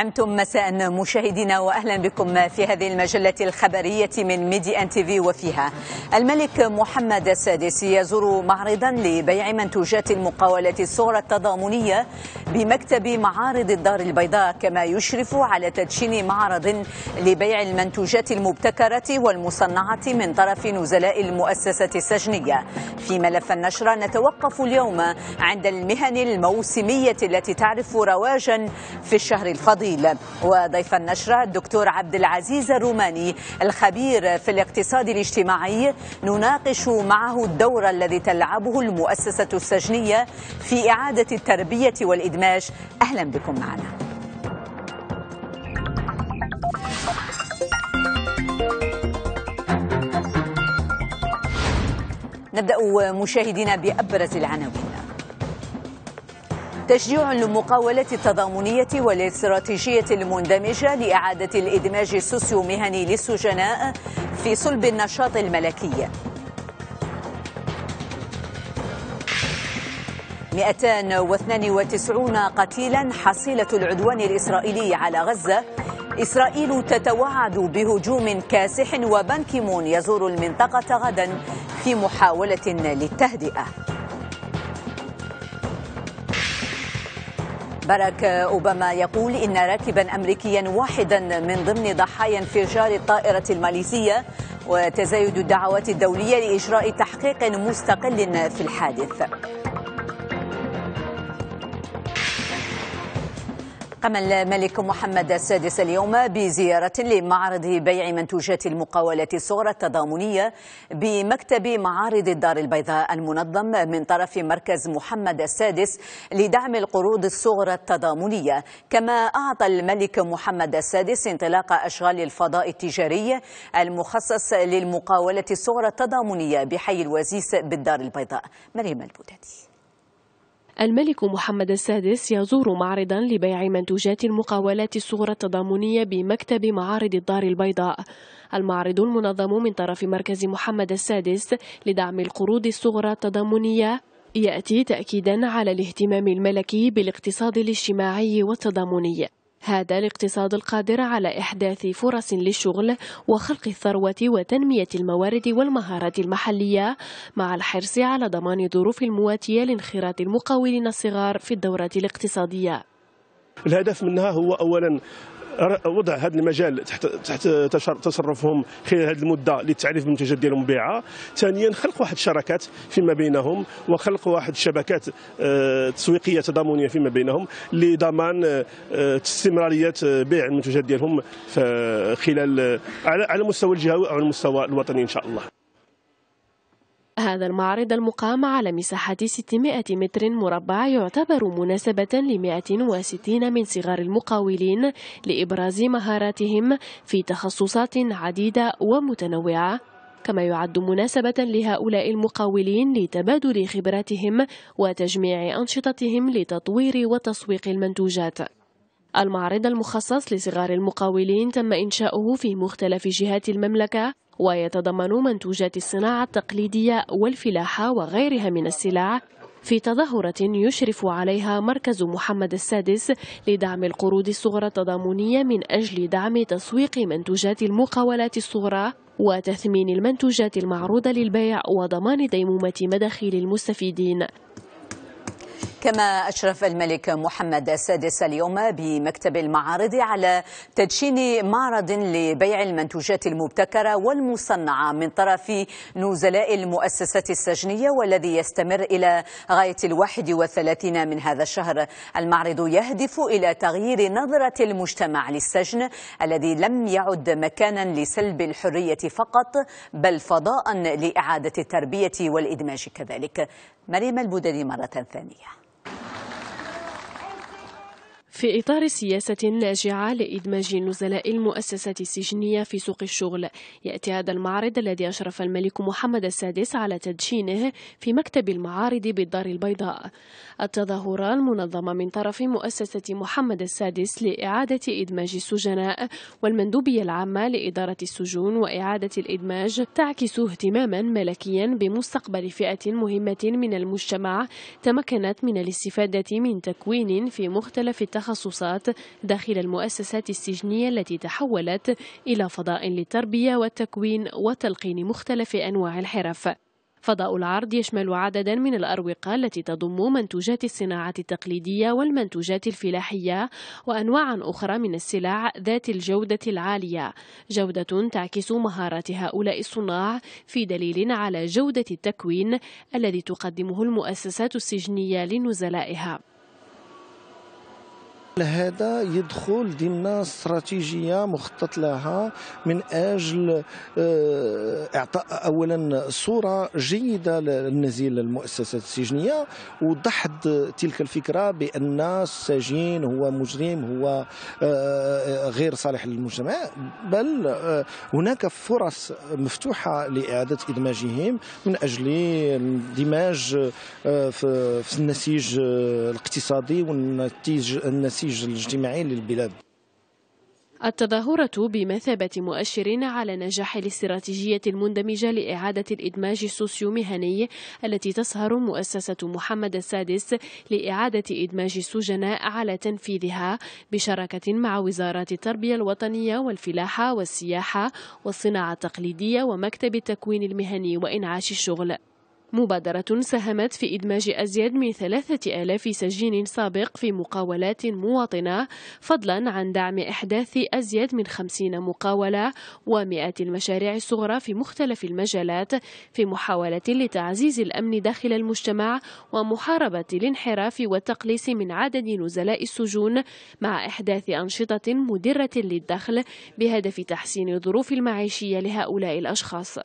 أنتم مساء مشاهدينا وأهلا بكم في هذه المجلة الخبرية من ميدي أن تي في وفيها الملك محمد السادس يزور معرضا لبيع منتوجات المقاولات الصغرى التضامنية بمكتب معارض الدار البيضاء كما يشرف على تدشين معرض لبيع المنتوجات المبتكرة والمصنعة من طرف نزلاء المؤسسة السجنية في ملف النشرة نتوقف اليوم عند المهن الموسمية التي تعرف رواجا في الشهر الفضيل طويل وضيف النشرة الدكتور عبد العزيز الروماني الخبير في الاقتصاد الاجتماعي نناقش معه الدور الذي تلعبه المؤسسة السجنية في إعادة التربية والإدماج أهلا بكم معنا نبدأ مشاهدينا بأبرز العناوين تشجيع للمقاولة التضامنية والاستراتيجية المندمجة لإعادة الإدماج السوسيومهني للسجناء في صلب النشاط الملكي 292 قتيلا حصيلة العدوان الإسرائيلي على غزة إسرائيل تتوعد بهجوم كاسح وبنكيمون يزور المنطقة غدا في محاولة للتهدئة باراك أوباما يقول إن راكبا أمريكيا واحدا من ضمن ضحايا انفجار الطائرة الماليزية وتزايد الدعوات الدولية لإجراء تحقيق مستقل في الحادث قام الملك محمد السادس اليوم بزيارة لمعرض بيع منتوجات المقاولات الصغرى التضامنية بمكتب معارض الدار البيضاء المنظم من طرف مركز محمد السادس لدعم القروض الصغرى التضامنية كما أعطى الملك محمد السادس انطلاق أشغال الفضاء التجاري المخصص للمقاولة الصغرى التضامنية بحي الوزيس بالدار البيضاء مريم البودادي الملك محمد السادس يزور معرضا لبيع منتوجات المقاولات الصغرى التضامنية بمكتب معارض الدار البيضاء المعرض المنظم من طرف مركز محمد السادس لدعم القروض الصغرى التضامنية يأتي تأكيدا على الاهتمام الملكي بالاقتصاد الاجتماعي والتضامني هذا الاقتصاد القادر على إحداث فرص للشغل وخلق الثروة وتنمية الموارد والمهارات المحلية مع الحرص على ضمان الظروف المواتية لانخراط المقاولين الصغار في الدورة الاقتصادية الهدف منها هو أولا وضع هذا المجال تحت تحت تصرفهم خلال هذه المده للتعريف بالمنتجات ديالهم بيعة ثانيا خلق واحد الشراكات فيما بينهم وخلق واحد الشبكات آه، تسويقيه تضامنيه فيما بينهم لضمان آه، استمراريه آه، بيع المنتجات ديالهم خلال على مستوى الجهوي او على المستوى الوطني ان شاء الله هذا المعرض المقام على مساحة 600 متر مربع يعتبر مناسبة ل 160 من صغار المقاولين لإبراز مهاراتهم في تخصصات عديدة ومتنوعة كما يعد مناسبة لهؤلاء المقاولين لتبادل خبراتهم وتجميع أنشطتهم لتطوير وتسويق المنتوجات المعرض المخصص لصغار المقاولين تم إنشاؤه في مختلف جهات المملكة ويتضمن منتوجات الصناعة التقليدية والفلاحة وغيرها من السلع في تظاهرة يشرف عليها مركز محمد السادس لدعم القروض الصغرى التضامنية من أجل دعم تسويق منتوجات المقاولات الصغرى وتثمين المنتوجات المعروضة للبيع وضمان ديمومة مداخيل المستفيدين كما أشرف الملك محمد السادس اليوم بمكتب المعارض على تدشين معرض لبيع المنتوجات المبتكرة والمصنعة من طرف نزلاء المؤسسة السجنية والذي يستمر إلى غاية الواحد والثلاثين من هذا الشهر المعرض يهدف إلى تغيير نظرة المجتمع للسجن الذي لم يعد مكانا لسلب الحرية فقط بل فضاء لإعادة التربية والإدماج كذلك مريم البودلي مرة ثانية في إطار سياسة ناجعة لإدماج نزلاء المؤسسة السجنية في سوق الشغل يأتي هذا المعرض الذي أشرف الملك محمد السادس على تدشينه في مكتب المعارض بالدار البيضاء التظاهرة المنظمة من طرف مؤسسة محمد السادس لإعادة إدماج السجناء والمندوبية العامة لإدارة السجون وإعادة الإدماج تعكس اهتماما ملكيا بمستقبل فئة مهمة من المجتمع تمكنت من الاستفادة من تكوين في مختلف التخصصات التخصصات داخل المؤسسات السجنية التي تحولت إلى فضاء للتربية والتكوين وتلقين مختلف أنواع الحرف فضاء العرض يشمل عددا من الأروقة التي تضم منتوجات الصناعة التقليدية والمنتوجات الفلاحية وأنواع أخرى من السلع ذات الجودة العالية جودة تعكس مهارات هؤلاء الصناع في دليل على جودة التكوين الذي تقدمه المؤسسات السجنية لنزلائها هذا يدخل ضمن استراتيجيه مخطط لها من اجل آه، اعطاء اولا صوره جيده للنزيل المؤسسات السجنيه وضحد تلك الفكره بان السجين هو مجرم هو آه، آه، غير صالح للمجتمع بل هناك فرص مفتوحه لاعاده ادماجهم من اجل الاندماج في النسيج الاقتصادي والنسيج النسيج الاجتماعي للبلاد التظاهرة بمثابة مؤشر على نجاح الاستراتيجية المندمجة لإعادة الإدماج السوسيومهني التي تسهر مؤسسة محمد السادس لإعادة إدماج السجناء على تنفيذها بشراكة مع وزارات التربية الوطنية والفلاحة والسياحة والصناعة التقليدية ومكتب التكوين المهني وإنعاش الشغل مبادرة ساهمت في إدماج أزيد من ثلاثة آلاف سجين سابق في مقاولات مواطنة فضلا عن دعم إحداث أزيد من خمسين مقاولة ومئات المشاريع الصغرى في مختلف المجالات في محاولة لتعزيز الأمن داخل المجتمع ومحاربة الانحراف والتقليص من عدد نزلاء السجون مع إحداث أنشطة مدرة للدخل بهدف تحسين الظروف المعيشية لهؤلاء الأشخاص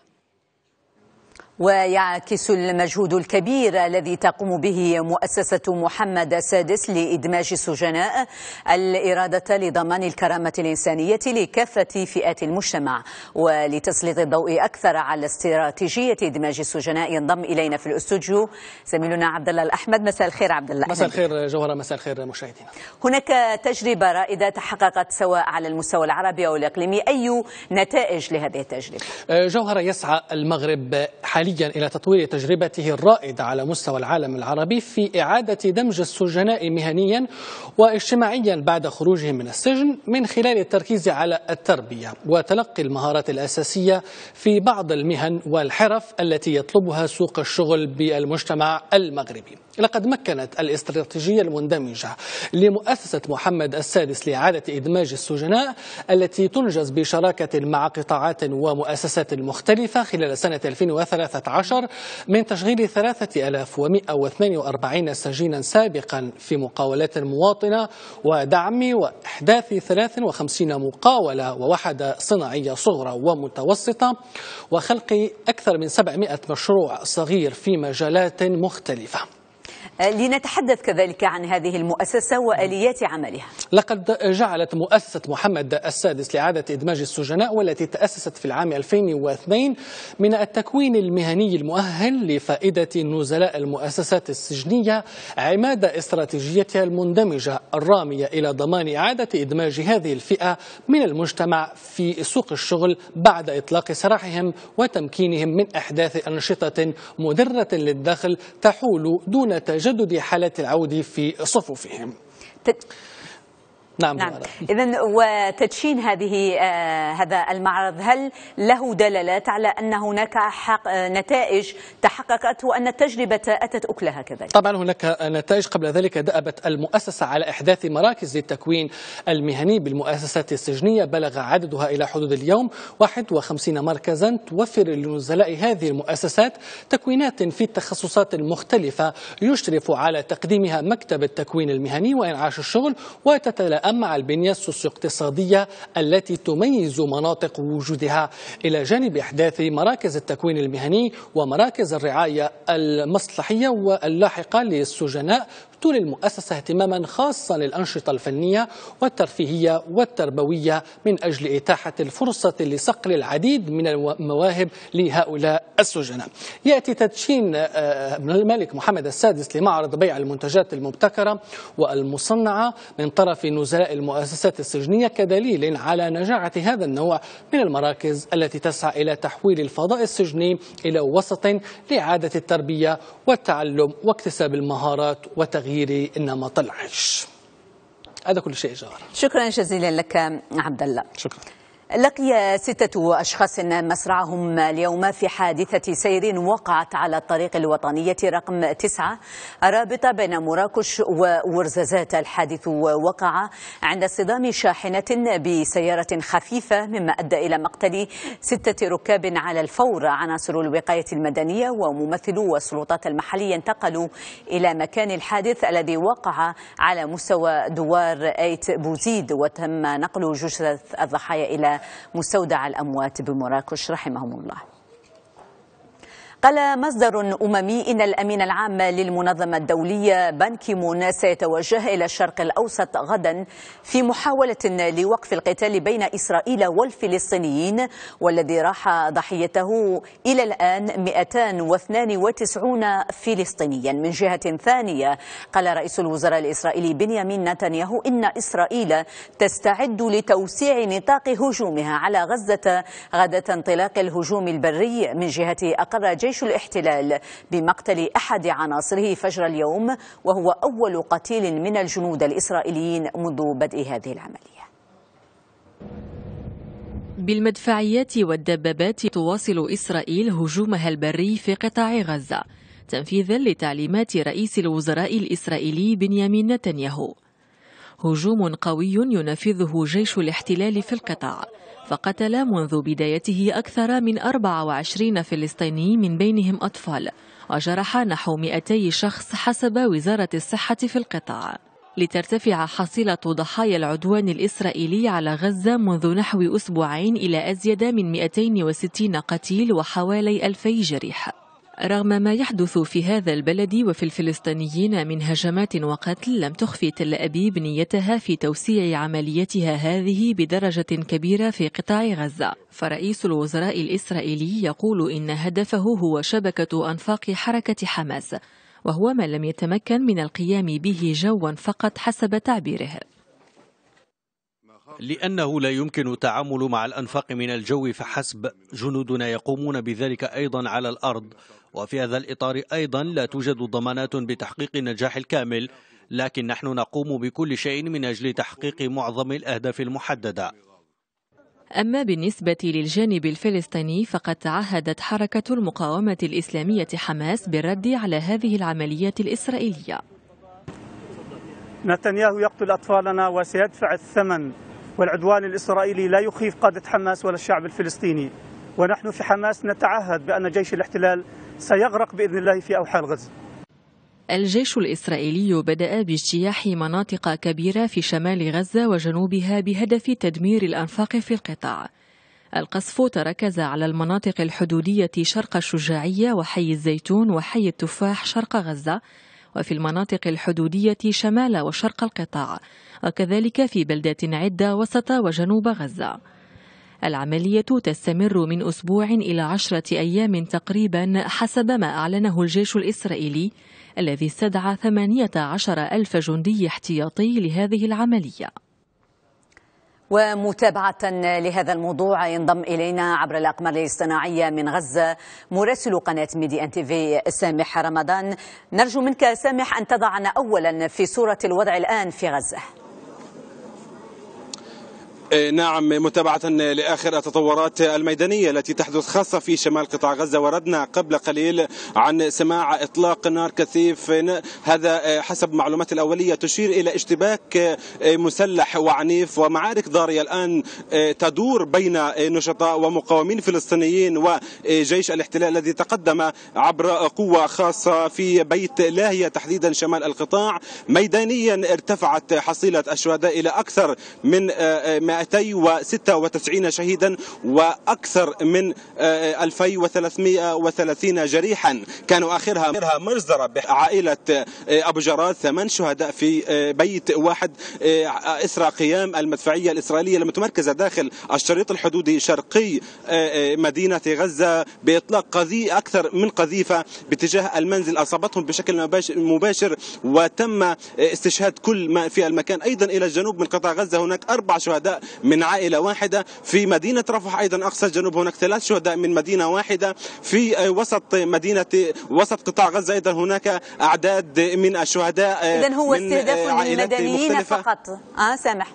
ويعكس المجهود الكبير الذي تقوم به مؤسسة محمد السادس لإدماج السجناء الإرادة لضمان الكرامة الإنسانية لكافة فئات المجتمع ولتسليط الضوء أكثر على استراتيجية إدماج السجناء ينضم إلينا في الاستوديو زميلنا عبد الله الأحمد مساء الخير عبد الله مساء الخير جوهرة مساء الخير مشاهدينا هناك تجربة رائدة تحققت سواء على المستوى العربي أو الإقليمي أي نتائج لهذه التجربة آه، جوهرة يسعى المغرب حاليا جديا إلى تطوير تجربته الرائدة على مستوى العالم العربي في إعادة دمج السجناء مهنيا واجتماعيا بعد خروجهم من السجن من خلال التركيز على التربية وتلقي المهارات الأساسية في بعض المهن والحرف التي يطلبها سوق الشغل بالمجتمع المغربي لقد مكنت الاستراتيجية المندمجة لمؤسسة محمد السادس لإعادة إدماج السجناء التي تنجز بشراكة مع قطاعات ومؤسسات مختلفة خلال سنة 2013 من تشغيل 3142 سجينا سابقا في مقاولات مواطنة ودعم وإحداث 53 مقاولة ووحدة صناعية صغرى ومتوسطة وخلق أكثر من 700 مشروع صغير في مجالات مختلفة آه، لنتحدث كذلك عن هذه المؤسسة وآليات عملها لقد جعلت مؤسسة محمد السادس لإعادة إدماج السجناء والتي تأسست في العام 2002 من التكوين المهني المؤهل لفائدة نزلاء المؤسسات السجنية عماد استراتيجيتها المندمجة الرامية إلى ضمان إعادة إدماج هذه الفئة من المجتمع في سوق الشغل بعد إطلاق سراحهم وتمكينهم من أحداث أنشطة مدرة للدخل تحول دون تجنب تجدد حالة العودة في صفوفهم نعم, نعم. إذا وتدشين هذه آه هذا المعرض هل له دلالات على أن هناك حق آه، نتائج تحققت وأن التجربة أتت أكلها كذلك؟ طبعا هناك نتائج قبل ذلك دأبت المؤسسة على إحداث مراكز للتكوين المهني بالمؤسسات السجنية بلغ عددها إلى حدود اليوم 51 مركزا توفر لنزلاء هذه المؤسسات تكوينات في التخصصات المختلفة يشرف على تقديمها مكتب التكوين المهني وإنعاش الشغل وتتلا وتتلائم مع البنية السوسيو-اقتصادية التي تميز مناطق وجودها إلى جانب إحداث مراكز التكوين المهني ومراكز الرعاية المصلحية واللاحقة للسجناء تولي المؤسسة اهتماما خاصا للأنشطة الفنية والترفيهية والتربوية من أجل إتاحة الفرصة لصقل العديد من المواهب لهؤلاء السجناء يأتي تدشين من آه، الملك محمد السادس لمعرض بيع المنتجات المبتكرة والمصنعة من طرف نزلاء المؤسسات السجنية كدليل على نجاعة هذا النوع من المراكز التي تسعى إلى تحويل الفضاء السجني إلى وسط لإعادة التربية والتعلم واكتساب المهارات وتغيير الصغيرة إنها ما طلعش هذا كل شيء جار شكرا جزيلا لك عبد الله شكرا لقي ستة أشخاص مصرعهم اليوم في حادثة سير وقعت على الطريق الوطنية رقم تسعة رابطة بين مراكش وورزازات الحادث وقع عند اصطدام شاحنة بسيارة خفيفة مما أدى إلى مقتل ستة ركاب على الفور عناصر الوقاية المدنية وممثلو والسلطات المحلية انتقلوا إلى مكان الحادث الذي وقع على مستوى دوار أيت بوزيد وتم نقل جثث الضحايا إلى مستودع الأموات بمراكش رحمهم الله قال مصدر أممي إن الأمين العام للمنظمة الدولية بانكيمون سيتوجه إلى الشرق الأوسط غدا في محاولة لوقف القتال بين إسرائيل والفلسطينيين والذي راح ضحيته إلى الآن 292 فلسطينيا من جهة ثانية قال رئيس الوزراء الإسرائيلي بنيامين نتنياهو إن إسرائيل تستعد لتوسيع نطاق هجومها على غزة غدا انطلاق الهجوم البري من جهة أقر جيش جيش الاحتلال بمقتل أحد عناصره فجر اليوم وهو أول قتيل من الجنود الإسرائيليين منذ بدء هذه العملية بالمدفعيات والدبابات تواصل إسرائيل هجومها البري في قطاع غزة تنفيذا لتعليمات رئيس الوزراء الإسرائيلي بنيامين نتنياهو هجوم قوي ينفذه جيش الاحتلال في القطاع فقتل منذ بدايته أكثر من 24 فلسطيني من بينهم أطفال وجرح نحو 200 شخص حسب وزارة الصحة في القطاع لترتفع حصيلة ضحايا العدوان الإسرائيلي على غزة منذ نحو أسبوعين إلى أزيد من 260 قتيل وحوالي 2000 جريح رغم ما يحدث في هذا البلد وفي الفلسطينيين من هجمات وقتل لم تخفي تل أبيب نيتها في توسيع عمليتها هذه بدرجة كبيرة في قطاع غزة فرئيس الوزراء الإسرائيلي يقول إن هدفه هو شبكة أنفاق حركة حماس وهو ما لم يتمكن من القيام به جوا فقط حسب تعبيره لأنه لا يمكن التعامل مع الأنفاق من الجو فحسب جنودنا يقومون بذلك أيضا على الأرض وفي هذا الإطار أيضا لا توجد ضمانات بتحقيق النجاح الكامل لكن نحن نقوم بكل شيء من أجل تحقيق معظم الأهداف المحددة أما بالنسبة للجانب الفلسطيني فقد تعهدت حركة المقاومة الإسلامية حماس بالرد على هذه العمليات الإسرائيلية نتنياهو يقتل أطفالنا وسيدفع الثمن والعدوان الإسرائيلي لا يخيف قادة حماس ولا الشعب الفلسطيني ونحن في حماس نتعهد بأن جيش الاحتلال سيغرق بإذن الله في أوحال غزة الجيش الإسرائيلي بدأ باجتياح مناطق كبيرة في شمال غزة وجنوبها بهدف تدمير الأنفاق في القطاع القصف تركز على المناطق الحدودية شرق الشجاعية وحي الزيتون وحي التفاح شرق غزة وفي المناطق الحدودية شمال وشرق القطاع وكذلك في بلدات عدة وسط وجنوب غزة العملية تستمر من أسبوع إلى عشرة أيام تقريبا حسب ما أعلنه الجيش الإسرائيلي الذي استدعى 18 ألف جندي احتياطي لهذه العملية ومتابعة لهذا الموضوع ينضم إلينا عبر الأقمار الاصطناعية من غزة مراسل قناة ميدي أن تيفي سامح رمضان نرجو منك سامح أن تضعنا أولا في صورة الوضع الآن في غزة إيه، نعم متابعة لآخر التطورات الميدانية التي تحدث خاصة في شمال قطاع غزة وردنا قبل قليل عن سماع إطلاق نار كثيف هذا إيه، حسب معلومات الأولية تشير إلى اشتباك إيه، مسلح وعنيف ومعارك ضارية الآن تدور بين نشطاء ومقاومين فلسطينيين وجيش الاحتلال الذي تقدم عبر قوة خاصة في بيت لاهية تحديدا شمال القطاع ميدانيا ارتفعت حصيلة الشهداء إلى أكثر من 296 شهيدا وأكثر من 2330 آه، جريحا كانوا آخرها مجزره عائلة آه، أبو جراد ثمان شهداء في آه، بيت واحد اسرى قيام المدفعية الإسرائيلية المتمركزة داخل الشريط الحدودي شرقي مدينة غزة بإطلاق قذي أكثر من قذيفة باتجاه المنزل أصابتهم بشكل مباشر وتم استشهاد كل ما في المكان أيضا إلى الجنوب من قطاع غزة هناك أربع شهداء من عائلة واحدة في مدينة رفح أيضا أقصى الجنوب هناك ثلاث شهداء من مدينة واحدة في آه، وسط مدينة آه، وسط قطاع غزة أيضا هناك أعداد من الشهداء آه، إذا هو استهداف للمدنيين فقط آه سامح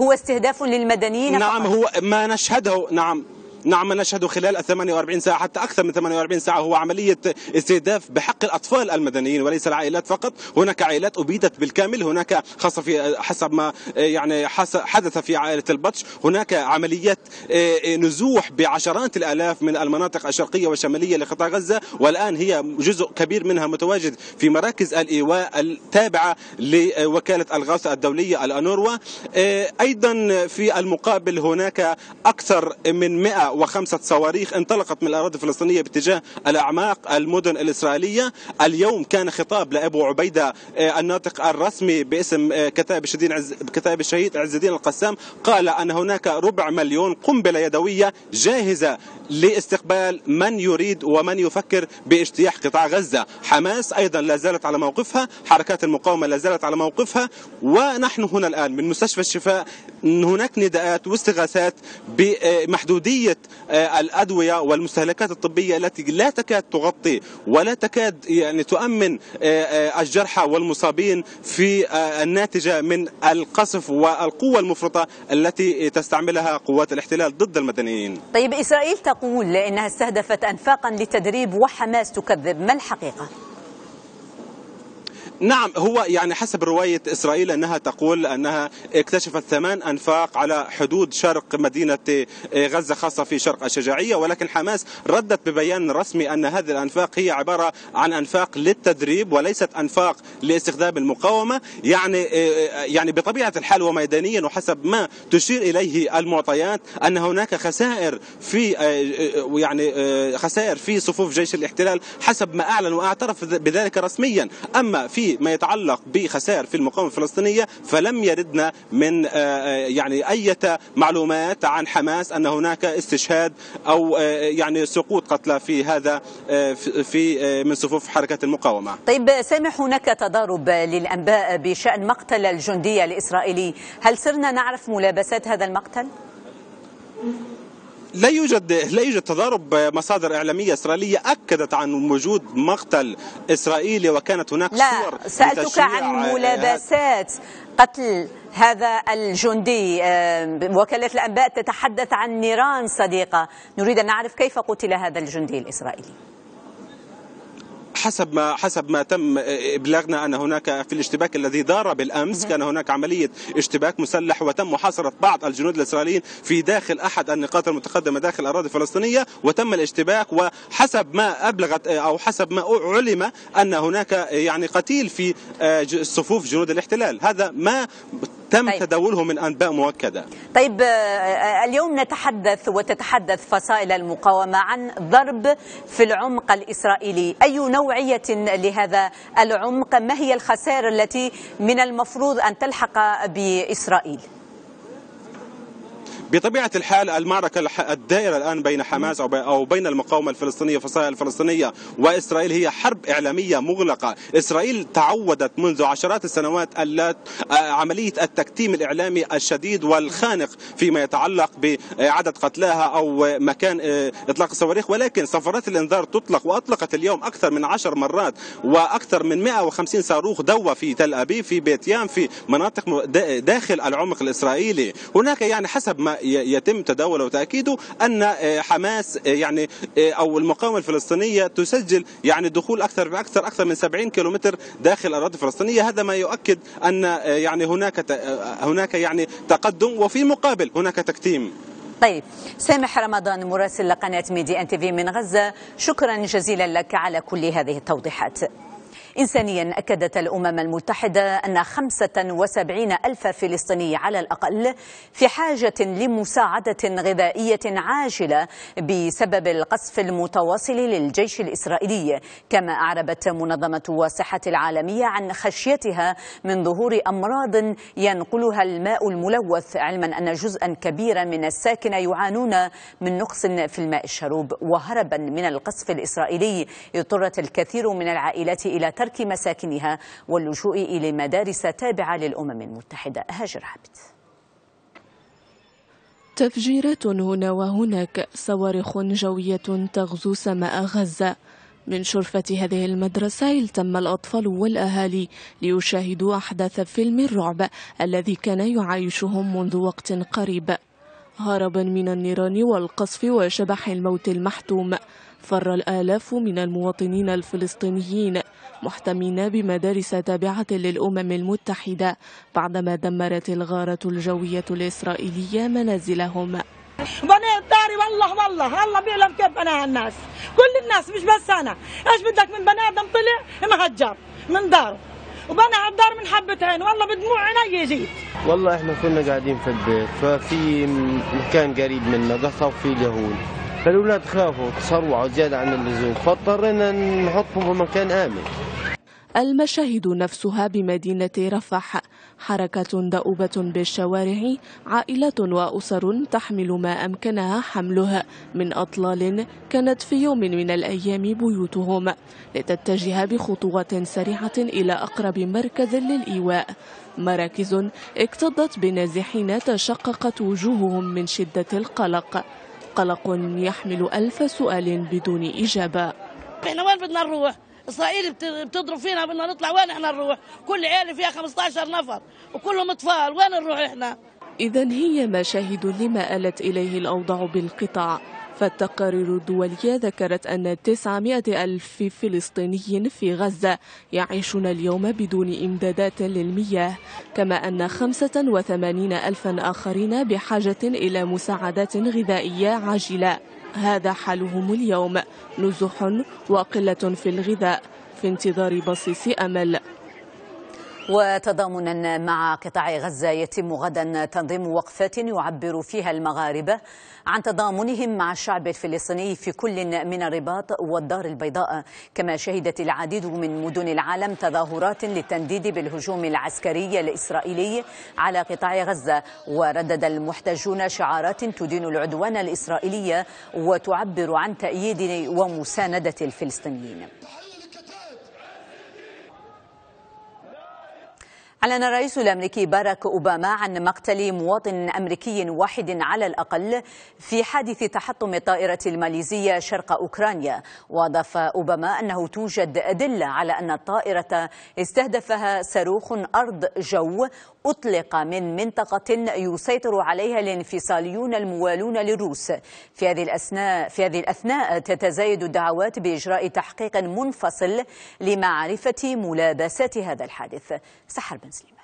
هو استهداف للمدنيين نعم فقط. هو ما نشهده نعم نعم ما نشهد خلال ال 48 ساعة حتى أكثر من 48 ساعة هو عملية استهداف بحق الأطفال المدنيين وليس العائلات فقط هناك عائلات أبيدت بالكامل هناك خاصة في حسب ما يعني حدث في عائلة البطش هناك عمليات آه، نزوح بعشرات الآلاف من المناطق الشرقية والشمالية لقطاع غزة والآن هي جزء كبير منها متواجد في مراكز الإيواء التابعة لوكالة الغاز الدولية الأنوروا آه، أيضا في المقابل هناك أكثر من 100 وخمسة صواريخ انطلقت من الأراضي الفلسطينية باتجاه الأعماق المدن الإسرائيلية اليوم كان خطاب لأبو عبيدة آه، الناطق الرسمي باسم آه، كتائب الشهيد عز كتائب الشهيد عز الدين القسام قال أن هناك ربع مليون قنبلة يدوية جاهزة لاستقبال من يريد ومن يفكر باجتياح قطاع غزة حماس أيضا لا زالت على موقفها حركات المقاومة لا زالت على موقفها ونحن هنا الآن من مستشفى الشفاء هناك نداءات واستغاثات بمحدودية آه، الأدوية والمستهلكات الطبية التي لا تكاد تغطي ولا تكاد يعني تؤمن آه، آه، الجرحى والمصابين في الناتجة من القصف والقوة المفرطة التي تستعملها قوات الاحتلال ضد المدنيين طيب إسرائيل تقول أنها استهدفت أنفاقا للتدريب وحماس تكذب ما الحقيقة؟ نعم هو يعني حسب رواية إسرائيل أنها تقول أنها اكتشفت ثمان أنفاق على حدود شرق مدينة آه، غزة خاصة في شرق الشجاعية ولكن حماس ردت ببيان رسمي أن هذه الأنفاق هي عبارة عن أنفاق للتدريب وليست أنفاق لاستخدام المقاومة يعني آه، آه، يعني بطبيعة الحال وميدانيا وحسب ما تشير إليه المعطيات أن هناك خسائر في يعني خسائر في صفوف جيش الاحتلال حسب ما أعلن واعترف بذلك رسميا أما في فيما يتعلق بخسائر في المقاومة الفلسطينية فلم يردنا من آه، آه، يعني أي معلومات عن حماس أن هناك استشهاد أو آه، يعني سقوط قتلى في هذا في من صفوف حركة المقاومة طيب سامح هناك تضارب للأنباء بشأن مقتل الجندي الإسرائيلي هل صرنا نعرف ملابسات هذا المقتل؟ لا يوجد لا يوجد تضارب مصادر اعلاميه اسرائيليه اكدت عن وجود مقتل اسرائيلي وكانت هناك لا صور سالتك عن ملابسات قتل هذا الجندي وكالة الأنباء تتحدث عن نيران صديقة نريد أن نعرف كيف قتل هذا الجندي الإسرائيلي حسب ما حسب ما تم آه، آه، ابلاغنا ان هناك في الاشتباك الذي دار بالامس كان هناك عمليه اشتباك مسلح وتم محاصره بعض الجنود الاسرائيليين في داخل احد النقاط المتقدمه داخل الاراضي الفلسطينيه وتم الاشتباك وحسب ما ابلغت آه، او حسب ما علم ان هناك يعني قتيل في صفوف جنود الاحتلال هذا ما تم طيب. تداوله من أنباء مؤكدة طيب آه، آه، اليوم نتحدث وتتحدث فصائل المقاومة عن ضرب في العمق الإسرائيلي أي نوعية لهذا العمق ما هي الخسائر التي من المفروض أن تلحق بإسرائيل بطبيعة الحال المعركة الدائرة الآن بين حماس أو بين المقاومة الفلسطينية والفصائل الفلسطينية وإسرائيل هي حرب إعلامية مغلقة إسرائيل تعودت منذ عشرات السنوات ألا آه، عملية التكتيم الإعلامي الشديد والخانق فيما يتعلق بعدد قتلاها أو مكان آه، إطلاق الصواريخ ولكن صفارات الإنذار تطلق وأطلقت اليوم أكثر من عشر مرات وأكثر من 150 صاروخ دوى في تل أبيب في بيت يام في مناطق داخل العمق الإسرائيلي هناك يعني حسب ما يتم تداوله وتاكيده ان آه، حماس آه، يعني آه، او المقاومه الفلسطينيه تسجل يعني دخول اكثر باكثر اكثر من 70 كيلومتر داخل الاراضي الفلسطينيه هذا ما يؤكد ان يعني هناك هناك يعني تقدم وفي مقابل هناك تكتيم طيب سامح رمضان مراسل لقناه ميدي ان تي في من غزه شكرا جزيلا لك على كل هذه التوضيحات إنسانيا أكدت الأمم المتحدة أن 75 ألف فلسطيني على الأقل في حاجة لمساعدة غذائية عاجلة بسبب القصف المتواصل للجيش الإسرائيلي كما أعربت منظمة الصحة العالمية عن خشيتها من ظهور أمراض ينقلها الماء الملوث علما أن جزءا كبيرا من الساكنة يعانون من نقص في الماء الشروب وهربا من القصف الإسرائيلي اضطرت الكثير من العائلات إلى ترك ترك مساكنها واللجوء إلى مدارس تابعة للأمم المتحدة هاجر عبد تفجيرات هنا وهناك صواريخ جوية تغزو سماء غزة من شرفة هذه المدرسة التم الأطفال والأهالي ليشاهدوا أحداث فيلم الرعب الذي كان يعايشهم منذ وقت قريب هربا من النيران والقصف وشبح الموت المحتوم فر الآلاف من المواطنين الفلسطينيين محتمين بمدارس تابعة للأمم المتحدة بعدما دمرت الغارة الجوية الإسرائيلية منازلهم بنيت داري والله والله الله بيعلم كيف بناها الناس كل الناس مش بس انا ايش بدك من بني ادم طلع مهجر من داره وبنى الدار من حبتين والله بدموع عيني جيت والله احنا كنا قاعدين في البيت ففي مكان قريب منا قصف فيه اليهود فالأولاد خافوا تسرعوا زيادة عن اللزوم فاضطرينا نحطهم في مكان آمن المشاهد نفسها بمدينة رفح حركة دؤوبة بالشوارع عائلات وأسر تحمل ما أمكنها حملها من أطلال كانت في يوم من الأيام بيوتهم لتتجه بخطوة سريعة إلى أقرب مركز للإيواء مراكز اكتظت بنازحين تشققت وجوههم من شدة القلق قلق يحمل ألف سؤال بدون إجابة احنا وين بدنا نروح؟ اسرائيل بتضرب فينا بدنا نطلع وين احنا نروح؟ كل عائلة فيها 15 نفر وكلهم اطفال وين نروح احنا؟ إذا هي مشاهد لما آلت إليه الأوضاع بالقطاع فالتقارير الدولية ذكرت أن 900 ألف فلسطيني في غزة يعيشون اليوم بدون إمدادات للمياه كما أن 85 ألفا آخرين بحاجة إلى مساعدات غذائية عاجلة هذا حالهم اليوم نزح وقلة في الغذاء في انتظار بصيص أمل وتضامنا مع قطاع غزة يتم غدا تنظيم وقفات يعبر فيها المغاربة عن تضامنهم مع الشعب الفلسطيني في كل من الرباط والدار البيضاء كما شهدت العديد من مدن العالم تظاهرات للتنديد بالهجوم العسكري الإسرائيلي على قطاع غزة وردد المحتجون شعارات تدين العدوان الإسرائيلي وتعبر عن تأييد ومساندة الفلسطينيين أعلن الرئيس الأمريكي باراك أوباما عن مقتل مواطن أمريكي واحد على الأقل في حادث تحطم الطائرة الماليزية شرق أوكرانيا وأضاف أوباما أنه توجد أدلة على أن الطائرة استهدفها صاروخ أرض جو أطلق من منطقة يسيطر عليها الانفصاليون الموالون للروس في هذه الأثناء في هذه الأثناء تتزايد الدعوات بإجراء تحقيق منفصل لمعرفة ملابسات هذا الحادث سحر بن سليمان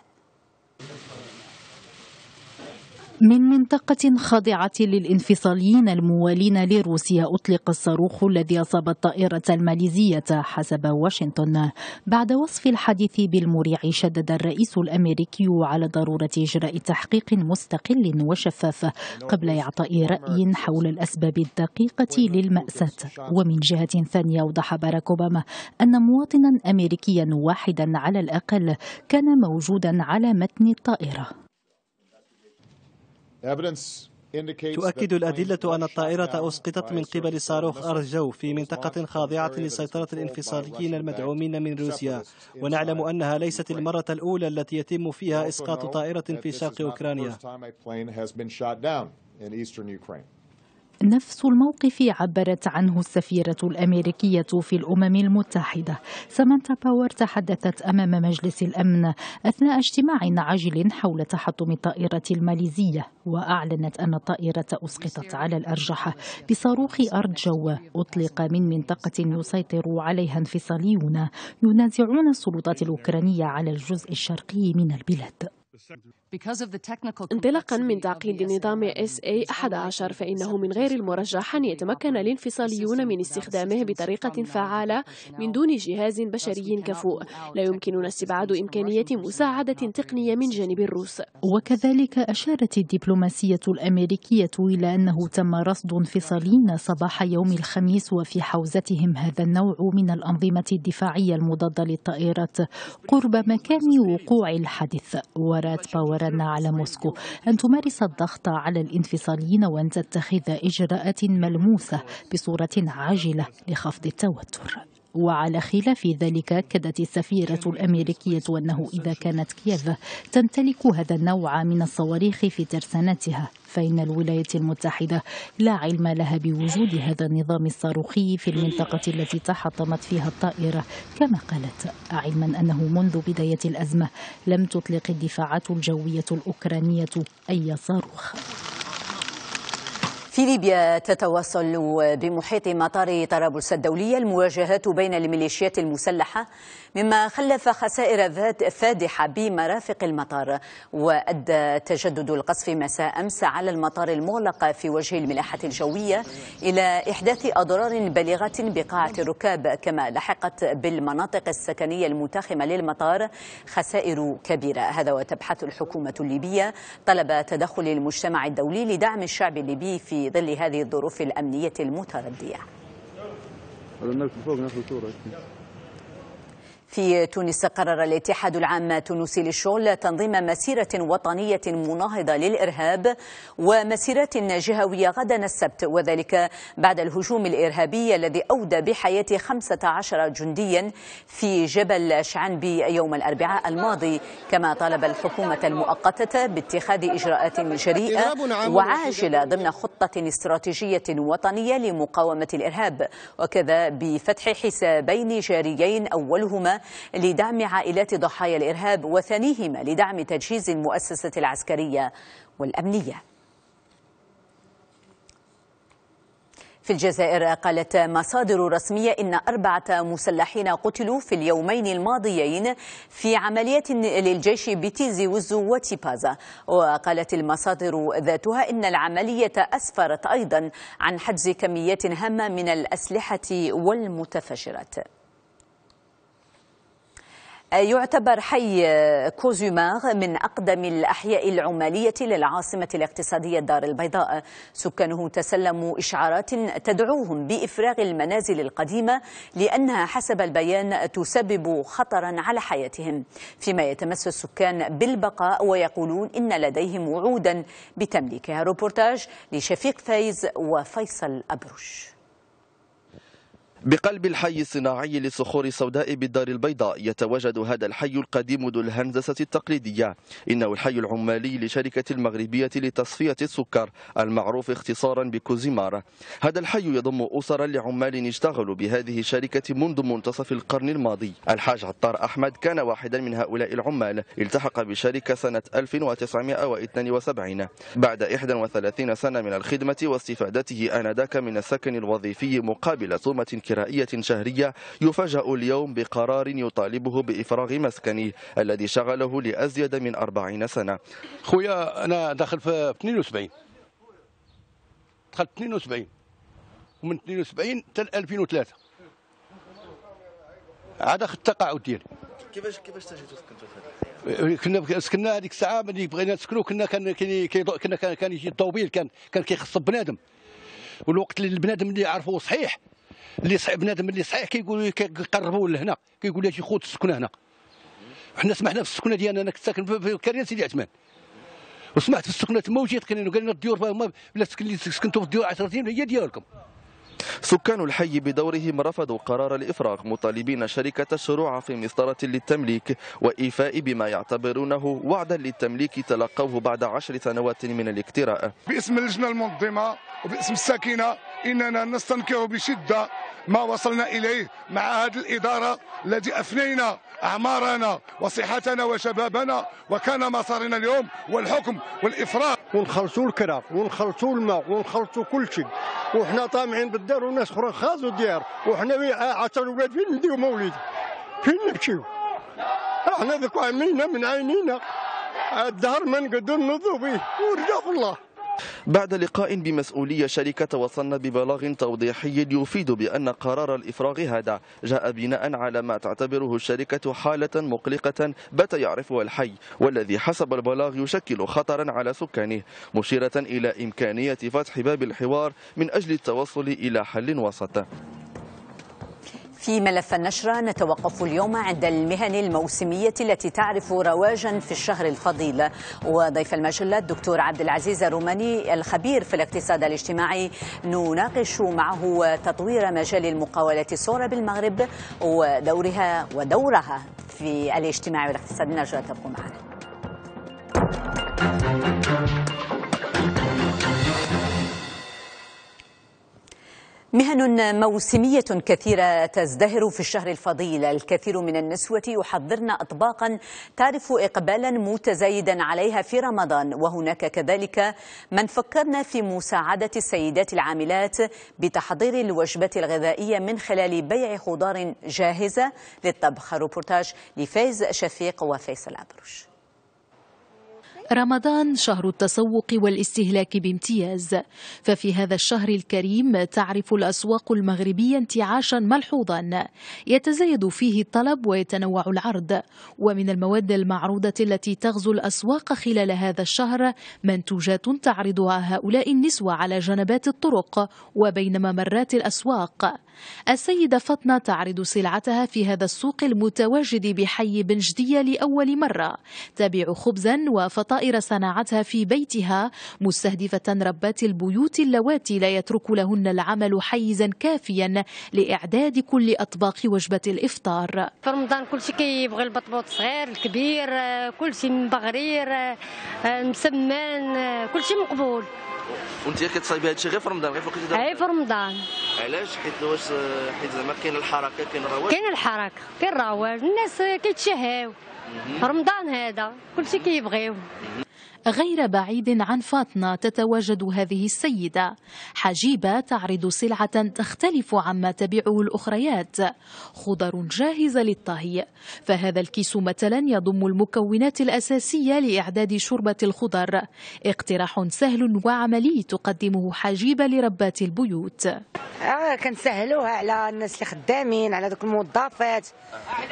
من منطقة خاضعة للانفصاليين الموالين لروسيا أطلق الصاروخ الذي أصاب الطائرة الماليزية حسب واشنطن بعد وصف الحديث بالمريع شدد الرئيس الأمريكي على ضرورة إجراء تحقيق مستقل وشفاف قبل إعطاء رأي حول الأسباب الدقيقة للمأساة ومن جهة ثانية أوضح باراك أوباما أن مواطنا أمريكيا واحدا على الأقل كان موجودا على متن الطائرة تؤكد الأدلة أن الطائرة أسقطت من قبل صاروخ أرجو في منطقة خاضعة لسيطرة الانفصاليين المدعومين من روسيا ونعلم أنها ليست المرة الأولى التي يتم فيها إسقاط طائرة في شرق أوكرانيا نفس الموقف عبرت عنه السفيرة الأمريكية في الأمم المتحدة سامانتا باور تحدثت أمام مجلس الأمن أثناء اجتماع عاجل حول تحطم الطائرة الماليزية وأعلنت أن الطائرة أسقطت على الأرجحة بصاروخ أرض جو أطلق من منطقة يسيطر عليها انفصاليون ينازعون السلطات الأوكرانية على الجزء الشرقي من البلاد انطلاقا من تعقيد نظام اس اي 11 فإنه من غير المرجح أن يتمكن الانفصاليون من استخدامه بطريقة فعالة من دون جهاز بشري كفوء لا يمكننا استبعاد إمكانية مساعدة تقنية من جانب الروس وكذلك أشارت الدبلوماسية الأمريكية إلى أنه تم رصد انفصاليين صباح يوم الخميس وفي حوزتهم هذا النوع من الأنظمة الدفاعية المضادة للطائرات قرب مكان وقوع الحادث ورات باور مقررا على موسكو أن تمارس الضغط على الانفصاليين وأن تتخذ إجراءات ملموسة بصورة عاجلة لخفض التوتر وعلى خلاف ذلك أكدت السفيرة الأمريكية أنه إذا كانت كييف تمتلك هذا النوع من الصواريخ في ترسانتها فإن الولايات المتحدة لا علم لها بوجود هذا النظام الصاروخي في المنطقة التي تحطمت فيها الطائرة كما قالت علما أنه منذ بداية الأزمة لم تطلق الدفاعات الجوية الأوكرانية أي صاروخ في ليبيا تتواصل بمحيط مطار طرابلس الدولية المواجهات بين الميليشيات المسلحة مما خلف خسائر ذات فادحة بمرافق المطار وأدى تجدد القصف مساء أمس على المطار المغلق في وجه الملاحة الجوية إلى إحداث أضرار بالغة بقاعة الركاب كما لحقت بالمناطق السكنية المتاخمة للمطار خسائر كبيرة هذا وتبحث الحكومة الليبية طلب تدخل المجتمع الدولي لدعم الشعب الليبي في في ظل هذه الظروف الأمنية المتردية في تونس قرر الاتحاد العام التونسي للشغل تنظيم مسيرة وطنية مناهضة للإرهاب ومسيرات جهوية غدا السبت وذلك بعد الهجوم الإرهابي الذي أودى بحياة 15 جنديا في جبل شعنبي يوم الأربعاء الماضي كما طالب الحكومة المؤقتة باتخاذ إجراءات جريئة وعاجلة ضمن خطة استراتيجية وطنية لمقاومة الإرهاب وكذا بفتح حسابين جاريين أولهما لدعم عائلات ضحايا الإرهاب وثانيهما لدعم تجهيز المؤسسة العسكرية والأمنية في الجزائر قالت مصادر رسمية إن أربعة مسلحين قتلوا في اليومين الماضيين في عمليات للجيش بتيزي وزو وتيبازا وقالت المصادر ذاتها إن العملية أسفرت أيضا عن حجز كميات هامة من الأسلحة والمتفجرات يعتبر حي كوزومار من أقدم الأحياء العمالية للعاصمة الاقتصادية الدار البيضاء سكانه تسلموا إشعارات تدعوهم بإفراغ المنازل القديمة لأنها حسب البيان تسبب خطرا على حياتهم فيما يتمس السكان بالبقاء ويقولون إن لديهم وعودا بتمليكها روبورتاج لشفيق فايز وفيصل أبرش بقلب الحي الصناعي للصخور السوداء بالدار البيضاء يتواجد هذا الحي القديم ذو الهندسة التقليدية إنه الحي العمالي لشركة المغربية لتصفية السكر المعروف اختصارا بكوزيمار هذا الحي يضم أسرا لعمال اشتغلوا بهذه الشركة منذ منتصف القرن الماضي الحاج عطار أحمد كان واحدا من هؤلاء العمال التحق بالشركة سنة 1972 بعد 31 سنة من الخدمة واستفادته آنذاك من السكن الوظيفي مقابل سومة كبيرة شرائية شهرية يفاجأ اليوم بقرار يطالبه بإفراغ مسكنه الذي شغله لأزيد من 40 سنة خويا أنا داخل في 72 دخلت 72 ومن 72 حتى 2003 عاد اخذت التقاعد ديالي كيفاش كيفاش تجيتوا سكنتوا في هذه الحياه؟ كنا سكنا هذيك الساعه ملي بغينا نسكنوا كنا كان كنا كان يجي الطوبيل كان كان كيخص بنادم والوقت اللي البنادم اللي عرفوه صحيح اللي صحيح بنادم اللي صحيح كيقولوا كيقربوا لهنا كيقول لك خذ السكنه هنا حنا سمحنا في السكنه ديالنا انا كنت ساكن في كريان سيدي عثمان وسمعت في السكنه تما وجيت قال لنا الديور بلا سكنتوا في الديور 10 هي ديالكم سكان الحي بدورهم رفضوا قرار الإفراغ مطالبين شركة الشروع في مسطرة للتمليك وإيفاء بما يعتبرونه وعدا للتمليك تلقوه بعد عشر سنوات من الاكتراء باسم اللجنة المنظمة وباسم الساكنة إننا نستنكر بشدة ما وصلنا إليه مع هذه الإدارة التي أفنينا أعمارنا وصحتنا وشبابنا وكان مسارنا اليوم والحكم والإفراغ ونخلصوا الكرا ونخلصوا الماء ونخلصوا كل شيء وحنا طامعين بالدار وناس اخرى خازوا الديار وحنا آه، عشر الاولاد فين نديو مولد فين نمشيو احنا ذوك عمينا من عينينا الدهر ما نقدر نوضوا به ورجع الله بعد لقاء بمسؤولي شركة توصلنا ببلاغ توضيحي يفيد بأن قرار الإفراغ هذا جاء بناء على ما تعتبره الشركة حالة مقلقة بات يعرفها الحي والذي حسب البلاغ يشكل خطرا على سكانه مشيرة إلى إمكانية فتح باب الحوار من أجل التوصل إلى حل وسط في ملف النشرة نتوقف اليوم عند المهن الموسمية التي تعرف رواجا في الشهر الفضيل وضيف المجلة الدكتور عبد العزيز الروماني الخبير في الاقتصاد الاجتماعي نناقش معه تطوير مجال المقاولات الصغرى بالمغرب ودورها ودورها في الاجتماع والاقتصاد النشرة تبقوا معنا مهن موسمية كثيرة تزدهر في الشهر الفضيل الكثير من النسوة يحضرن أطباقا تعرف إقبالا متزايدا عليها في رمضان وهناك كذلك من فكرنا في مساعدة السيدات العاملات بتحضير الوجبة الغذائية من خلال بيع خضار جاهزة للطبخ روبورتاج لفايز شفيق وفيصل أبروش رمضان شهر التسوق والاستهلاك بامتياز ففي هذا الشهر الكريم تعرف الأسواق المغربية انتعاشا ملحوظا يتزايد فيه الطلب ويتنوع العرض ومن المواد المعروضة التي تغزو الأسواق خلال هذا الشهر منتوجات تعرضها هؤلاء النسوة على جنبات الطرق وبين ممرات الأسواق السيدة فاطمة تعرض سلعتها في هذا السوق المتواجد بحي بنجدية لأول مرة تبيع خبزا وفطائر صنعتها في بيتها مستهدفة ربات البيوت اللواتي لا يترك لهن العمل حيزا كافيا لإعداد كل أطباق وجبة الإفطار في رمضان كل شيء كيبغي البطبوط الصغير الكبير كل شيء مبغرير آه، مسمان آه، كل شيء مقبول وانت كتصايبي هادشي غير في رمضان غير في وقت غير في رمضان علاش حيت واش حيت زعما كاين الحركه كاين الرواج كاين الحركه كاين الرواج الناس كيتشهاو رمضان هذا كلشي كيبغيو غير بعيد عن فاطنة تتواجد هذه السيدة حجيبة تعرض سلعة تختلف عما تبيعه الأخريات خضر جاهزة للطهي فهذا الكيس مثلا يضم المكونات الأساسية لإعداد شربة الخضر اقتراح سهل وعملي تقدمه حجيبة لربات البيوت آه كنسهلوها على الناس اللي خدامين على ذوك الموظفات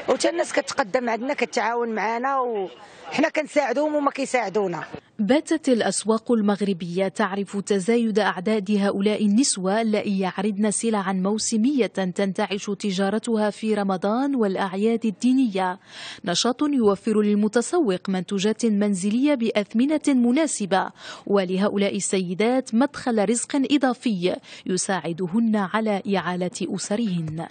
وتا الناس كتقدم عندنا كتعاون معنا و... حنا كنساعدوهم وما كيساعدونا باتت الأسواق المغربية تعرف تزايد أعداد هؤلاء النسوة اللائي يعرضن سلعا موسمية تنتعش تجارتها في رمضان والأعياد الدينية نشاط يوفر للمتسوق منتوجات منزلية بأثمنة مناسبة ولهؤلاء السيدات مدخل رزق إضافي يساعدهن على إعالة أسرهن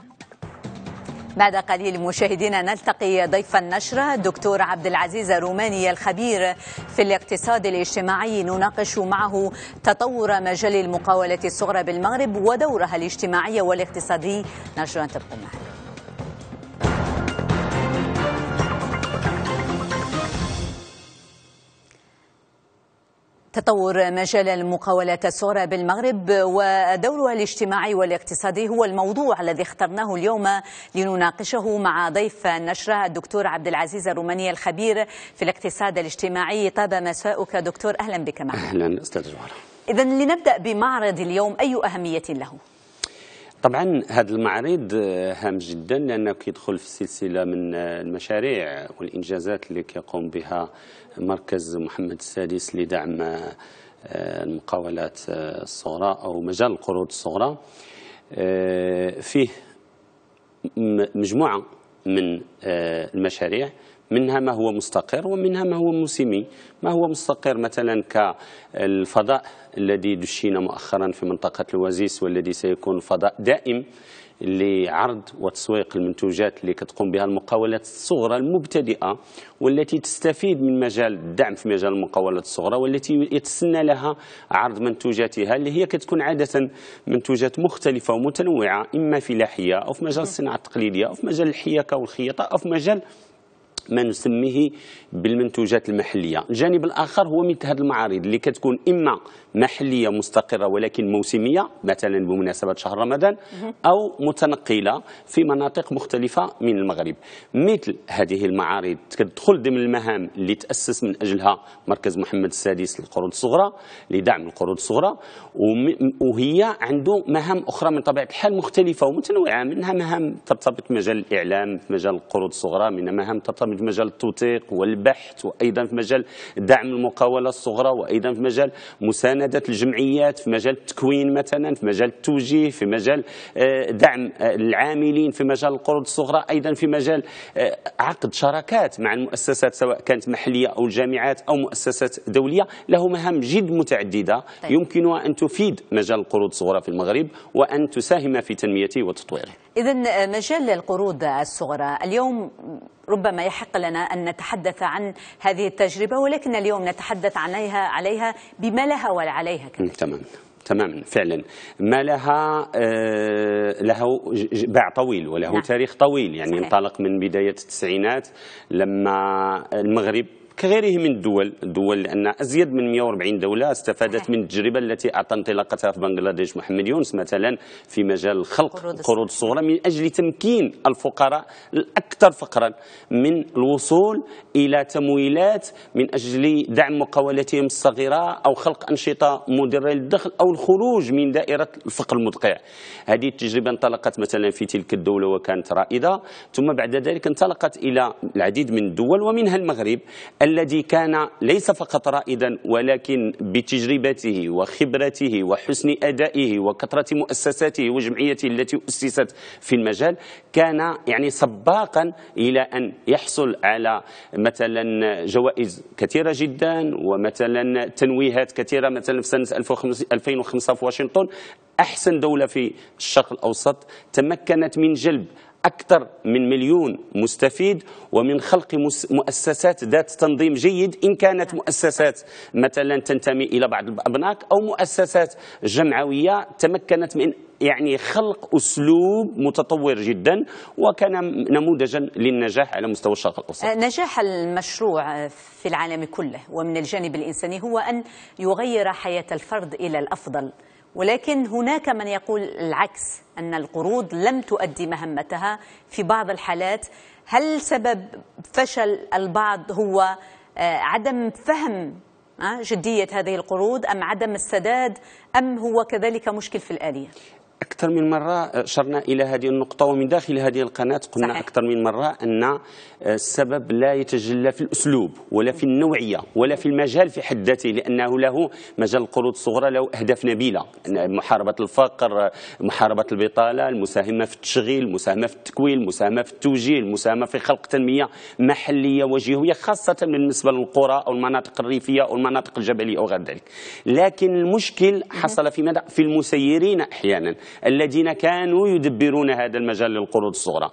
بعد قليل مشاهدينا نلتقي ضيف النشرة الدكتور عبد العزيز الروماني الخبير في الاقتصاد الاجتماعي نناقش معه تطور مجال المقاولة الصغرى بالمغرب ودورها الاجتماعي والاقتصادي نرجو أن تبقوا معنا تطور مجال المقاولات الصغرى بالمغرب ودورها الاجتماعي والاقتصادي هو الموضوع الذي اخترناه اليوم لنناقشه مع ضيف النشرة الدكتور عبد العزيز الروماني الخبير في الاقتصاد الاجتماعي طاب مساؤك دكتور أهلا بك معنا أهلا أستاذ جوهرة إذا لنبدأ بمعرض اليوم أي أهمية له؟ طبعا هذا المعرض هام جدا لأنه يدخل في سلسلة من المشاريع والإنجازات اللي كيقوم بها مركز محمد السادس لدعم آه، المقاولات آه، الصغرى أو مجال القروض الصغرى آه، فيه مجموعة من المشاريع منها ما هو مستقر ومنها ما هو موسمي ما هو مستقر مثلا كالفضاء الذي دشينا مؤخرا في منطقة الوزيس والذي سيكون فضاء دائم لعرض وتسويق المنتوجات اللي كتقوم بها المقاولات الصغرى المبتدئه والتي تستفيد من مجال الدعم في مجال المقاولات الصغرى والتي يتسنى لها عرض منتوجاتها اللي هي كتكون عاده منتوجات مختلفه ومتنوعه اما فلاحيه او في مجال الصناعه التقليديه او في مجال الحياكه والخياطه او في مجال ما نسميه بالمنتوجات المحلية الجانب الآخر هو مثل هذه المعارض اللي كتكون إما محلية مستقرة ولكن موسمية مثلا بمناسبة شهر رمضان أو متنقلة في مناطق مختلفة من المغرب مثل هذه المعارض كتدخل ضمن المهام اللي تأسس من أجلها مركز محمد السادس للقرون الصغرى لدعم القرون الصغرى وهي عنده مهام أخرى من طبيعة الحال مختلفة ومتنوعة منها مهام ترتبط بمجال الإعلام في مجال القرون الصغرى منها مهام ترتبط في مجال التوثيق والبحث وايضا في مجال دعم المقاوله الصغرى وايضا في مجال مسانده الجمعيات في مجال التكوين مثلا في مجال التوجيه في مجال آه، دعم آه، العاملين في مجال القروض الصغرى ايضا في مجال آه، عقد شراكات مع المؤسسات سواء كانت محليه او الجامعات او مؤسسات دوليه له مهام جد متعدده طيب. يمكنها ان تفيد مجال القروض الصغرى في المغرب وان تساهم في تنميته وتطويره إذا آه، مجال القروض الصغرى اليوم ربما يحق لنا أن نتحدث عن هذه التجربة ولكن اليوم نتحدث عليها عليها بما لها وعليها كذلك تمام تماما فعلا ما لها آه، له باع طويل وله نعم. تاريخ طويل يعني صحيح. انطلق من بداية التسعينات لما المغرب كغيره من الدول الدول لأن أزيد من 140 دولة استفادت من التجربة التي أعطى انطلاقتها في بنغلاديش محمد يونس مثلا في مجال الخلق القروض الصغرى من أجل تمكين الفقراء الأكثر فقرا من الوصول إلى تمويلات من أجل دعم مقاولاتهم الصغيرة أو خلق أنشطة مدرة للدخل أو الخروج من دائرة الفقر المدقع هذه التجربة انطلقت مثلا في تلك الدولة وكانت رائدة ثم بعد ذلك انطلقت إلى العديد من الدول ومنها المغرب الذي كان ليس فقط رائدا ولكن بتجربته وخبرته وحسن أدائه وكثرة مؤسساته وجمعيته التي أسست في المجال كان يعني سباقا إلى أن يحصل على مثلا جوائز كثيرة جدا ومثلا تنويهات كثيرة مثلا في سنة 2005 في واشنطن أحسن دولة في الشرق الأوسط تمكنت من جلب أكثر من مليون مستفيد ومن خلق مؤسسات ذات تنظيم جيد إن كانت مؤسسات مثلا تنتمي إلى بعض الأبناك أو مؤسسات جمعوية تمكنت من يعني خلق أسلوب متطور جدا وكان نموذجا للنجاح على مستوى الشرق الأوسط أه، نجاح المشروع في العالم كله ومن الجانب الإنساني هو أن يغير حياة الفرد إلى الأفضل ولكن هناك من يقول العكس أن القروض لم تؤدي مهمتها في بعض الحالات هل سبب فشل البعض هو آه، عدم فهم آه، جدية هذه القروض أم عدم السداد أم هو كذلك مشكل في الآلية أكثر من مرة أشرنا آه، إلى هذه النقطة ومن داخل هذه القناة قلنا صحيح. أكثر من مرة أن آه، السبب لا يتجلى في الأسلوب ولا في النوعية ولا في المجال في حد ذاته لأنه له مجال القروض الصغرى له أهداف نبيلة محاربة الفقر آه، محاربة البطالة المساهمة في التشغيل المساهمة في التكوين المساهمة في التوجيه المساهمة في خلق تنمية محلية وجهوية خاصة بالنسبة للقرى أو المناطق الريفية أو المناطق الجبلية أو غير ذلك لكن المشكل حصل في ماذا في المسيرين أحيانا الذين كانوا يدبرون هذا المجال للقروض الصغرى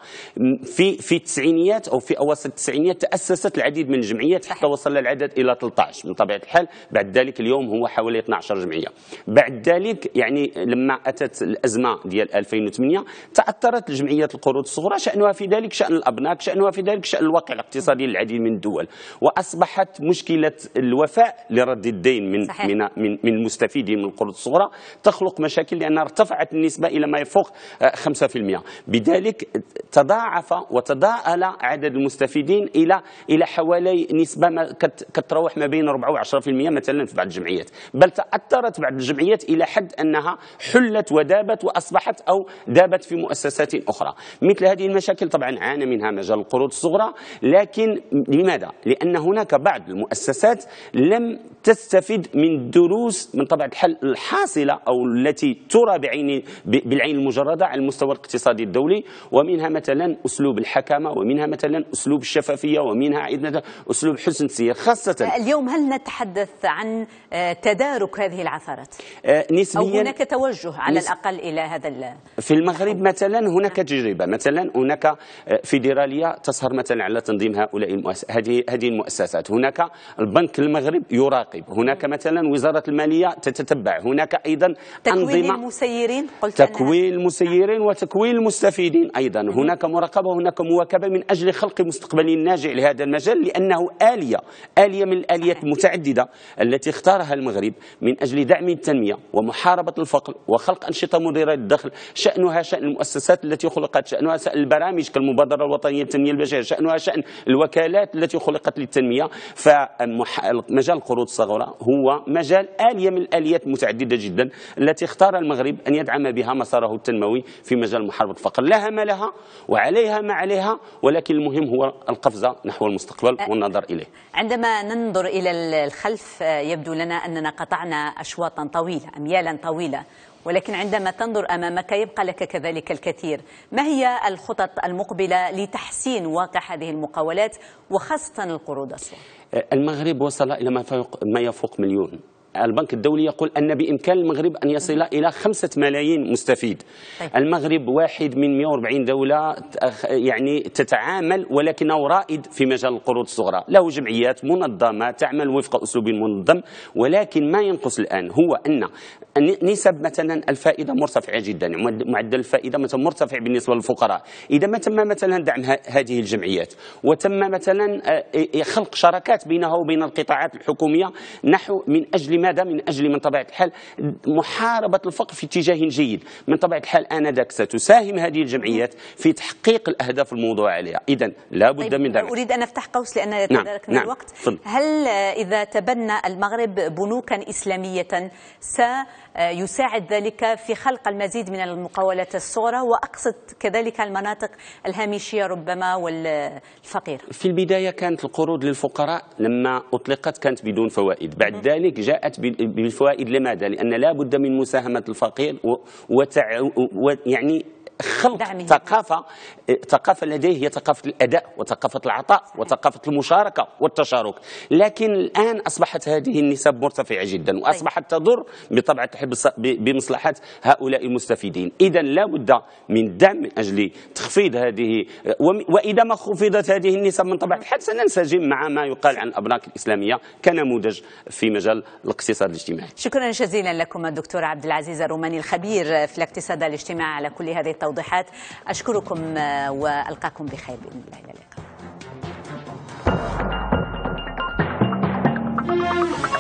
في في التسعينيات او في اواسط التسعينيات تاسست العديد من الجمعيات حتى وصل العدد الى 13 من طبيعه الحال بعد ذلك اليوم هو حوالي 12 جمعيه بعد ذلك يعني لما اتت الازمه ديال 2008 تاثرت الجمعيات القروض الصغرى شانها في ذلك شان الابناك شانها في ذلك شان الواقع الاقتصادي للعديد من الدول واصبحت مشكله الوفاء لرد الدين من صحيح. من من المستفيدين من القروض الصغرى تخلق مشاكل لان ارتفعت بالنسبة إلى ما يفوق 5% آه، بذلك تضاعف وتضاءل عدد المستفيدين إلى إلى حوالي نسبة ما كتروح ما بين 4 و10% مثلا في بعض الجمعيات بل تأثرت بعض الجمعيات إلى حد أنها حلت ودابت وأصبحت أو دابت في مؤسسات أخرى مثل هذه المشاكل طبعا عانى منها مجال القروض الصغرى لكن لماذا؟ لأن هناك بعض المؤسسات لم تستفد من الدروس من طبعا الحل الحاصلة أو التي ترى بعين بالعين المجردة على المستوى الاقتصادي الدولي ومنها مثلا أسلوب الحكامة ومنها مثلا أسلوب الشفافية ومنها عندنا أسلوب حسن السير خاصة اليوم هل نتحدث عن آه، تدارك هذه العثرات آه، نسبيا أو هناك توجه على الأقل إلى هذا في المغرب مثلا هناك نعم. تجربة مثلا هناك آه، فيدرالية تسهر مثلا على تنظيم هؤلاء المؤس... هذه هذه المؤسسات هناك البنك المغرب يراقب هناك نعم. مثلا وزارة المالية تتتبع هناك أيضا تكوين أنظمة المسيرين تكوين نعم. المسيرين وتكوين المستفيدين أيضا هناك مراقبة وهناك مواكبة من أجل خلق مستقبل ناجع لهذا المجال لأنه آلية آلية من الآليات المتعددة التي اختارها المغرب من أجل دعم التنمية ومحاربة الفقر وخلق أنشطة مديرة الدخل شأنها شأن المؤسسات التي خلقت شأنها شأن البرامج كالمبادرة الوطنية للتنمية البشرية شأنها شأن الوكالات التي خلقت للتنمية فمجال القروض الصغرى هو مجال آلية من الآليات المتعددة جدا التي اختار المغرب أن يدعم بها مساره التنموي في مجال محاربة الفقر لها ما لها وعليها ما عليها ولكن المهم هو القفزة نحو المستقبل والنظر إليه عندما ننظر إلى الخلف آه، يبدو لنا أننا قطعنا أشواطا طويلة أميالا طويلة ولكن عندما تنظر أمامك يبقى لك كذلك الكثير ما هي الخطط المقبلة لتحسين واقع هذه المقاولات وخاصة القروض الصغرى المغرب وصل إلى ما يفوق مليون البنك الدولي يقول أن بإمكان المغرب أن يصل إلى خمسة ملايين مستفيد طيب. المغرب واحد من 140 دولة يعني تتعامل ولكنه رائد في مجال القروض الصغرى له جمعيات منظمة تعمل وفق أسلوب منظم ولكن ما ينقص الآن هو أن نسب مثلا الفائدة مرتفعة جدا معدل الفائدة مثلا مرتفع بالنسبة للفقراء إذا ما تم مثلا دعم هذه الجمعيات وتم مثلا آه، خلق شراكات بينها وبين القطاعات الحكومية نحو من أجل ما لماذا؟ من أجل من طبيعة الحال محاربة الفقر في اتجاه جيد من طبيعة الحال آنذاك ستساهم هذه الجمعيات في تحقيق الأهداف الموضوع عليها إذا لا بد طيب من دعم أريد أن أفتح قوس لأن نعم، يتداركنا نعم. الوقت نعم. هل إذا تبنى المغرب بنوكا إسلامية سيساعد ذلك في خلق المزيد من المقاولات الصغرى وأقصد كذلك المناطق الهامشية ربما والفقيرة في البداية كانت القروض للفقراء لما أطلقت كانت بدون فوائد بعد ذلك جاءت بالفوائد لماذا؟ لأن لا بد من مساهمة الفقير و... وتع... و... يعني خلق دعمه. ثقافة ثقافة لديه هي ثقافة الأداء وثقافة العطاء صحيح. وثقافة المشاركة والتشارك لكن الآن أصبحت هذه النسب مرتفعة جدا طيب. وأصبحت تضر بطبع بمصلحات هؤلاء المستفيدين إذا لا بد من دعم من أجل تخفيض هذه وإذا ما خفضت هذه النسب من طبع الحال سننسجم مع ما يقال عن أبناك الإسلامية كنموذج في مجال الاقتصاد الاجتماعي شكرا جزيلا لكم الدكتور عبد العزيز الروماني الخبير في الاقتصاد الاجتماعي على كل هذه التوقيت التوضيحات أشكركم آه، وألقاكم بخير بإذن الله إلى اللقاء